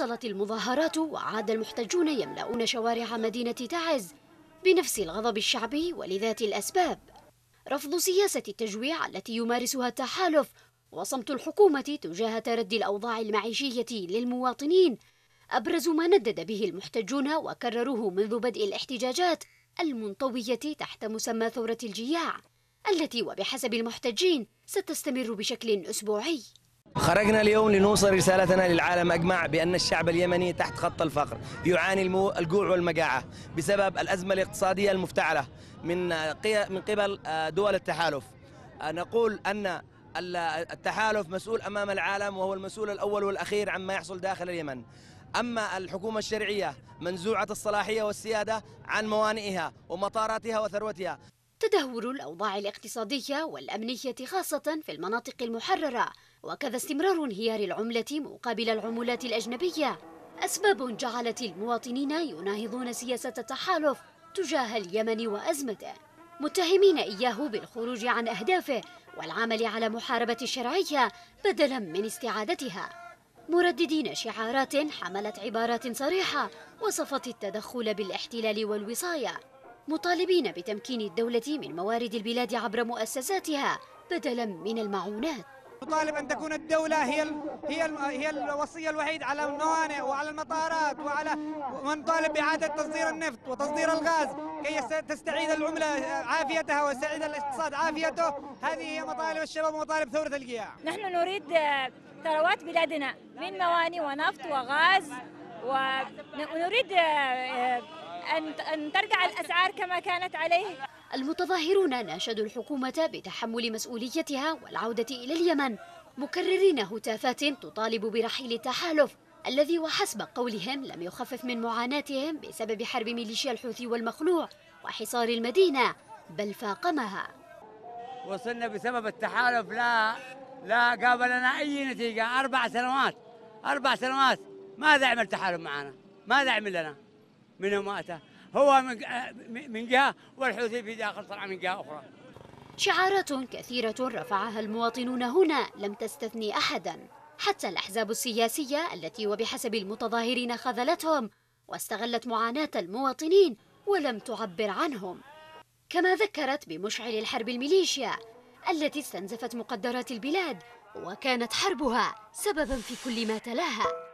واصلت المظاهرات وعاد المحتجون يملؤون شوارع مدينة تعز بنفس الغضب الشعبي ولذات الأسباب رفض سياسة التجويع التي يمارسها التحالف وصمت الحكومة تجاه تردي الأوضاع المعيشية للمواطنين أبرز ما ندد به المحتجون وكرروه منذ بدء الاحتجاجات المنطوية تحت مسمى ثورة الجياع التي وبحسب المحتجين ستستمر بشكل أسبوعي خرجنا اليوم لنوصل رسالتنا للعالم أجمع بأن الشعب اليمني تحت خط الفقر يعاني الجوع والمجاعة بسبب الأزمة الاقتصادية المفتعلة من من قبل آه، دول التحالف آه، نقول أن التحالف مسؤول أمام العالم وهو المسؤول الأول والأخير عما يحصل داخل اليمن أما الحكومة الشرعية منزوعة الصلاحية والسيادة عن موانئها ومطاراتها وثروتها تدهور الأوضاع الاقتصادية والأمنية خاصة في المناطق المحررة وكذا استمرار انهيار العملة مقابل العملات الأجنبية أسباب جعلت المواطنين يناهضون سياسة التحالف تجاه اليمن وأزمته متهمين إياه بالخروج عن أهدافه والعمل على محاربة الشرعية بدلا من استعادتها مرددين شعارات حملت عبارات صريحة وصفت التدخل بالاحتلال والوصاية مطالبين بتمكين الدولة من موارد البلاد عبر مؤسساتها بدلا من المعونات نطالب ان تكون الدوله هي الـ هي الـ هي الوصيه الوحيد على الموانئ وعلى المطارات وعلى ونطالب باعاده تصدير النفط وتصدير الغاز كي تستعيد العمله عافيتها ويستعيد الاقتصاد عافيته هذه هي مطالب الشباب ومطالب ثوره الجياع نحن نريد آه، ثروات بلادنا من موانئ ونفط وغاز ونريد آه، آه، أن ترجع الأسعار كما كانت عليه المتظاهرون ناشدوا الحكومة بتحمل مسؤوليتها والعودة إلى اليمن مكررين هتافات تطالب برحيل التحالف الذي وحسب قولهم لم يخفف من معاناتهم بسبب حرب ميليشيا الحوثي والمخلوع وحصار المدينة بل فاقمها وصلنا بسبب التحالف لا لا قابلنا أي نتيجة أربع سنوات أربع سنوات ماذا عمل تحالف معنا ماذا عمل لنا من اماته هو من جهه والحوثي في داخل صنعاء من جهه اخرى شعارات كثيرة رفعها المواطنون هنا لم تستثني أحدا حتى الأحزاب السياسية التي وبحسب المتظاهرين خذلتهم واستغلت معاناة المواطنين ولم تعبر عنهم كما ذكرت بمشعل الحرب الميليشيا التي استنزفت مقدرات البلاد وكانت حربها سببا في كل ما تلاها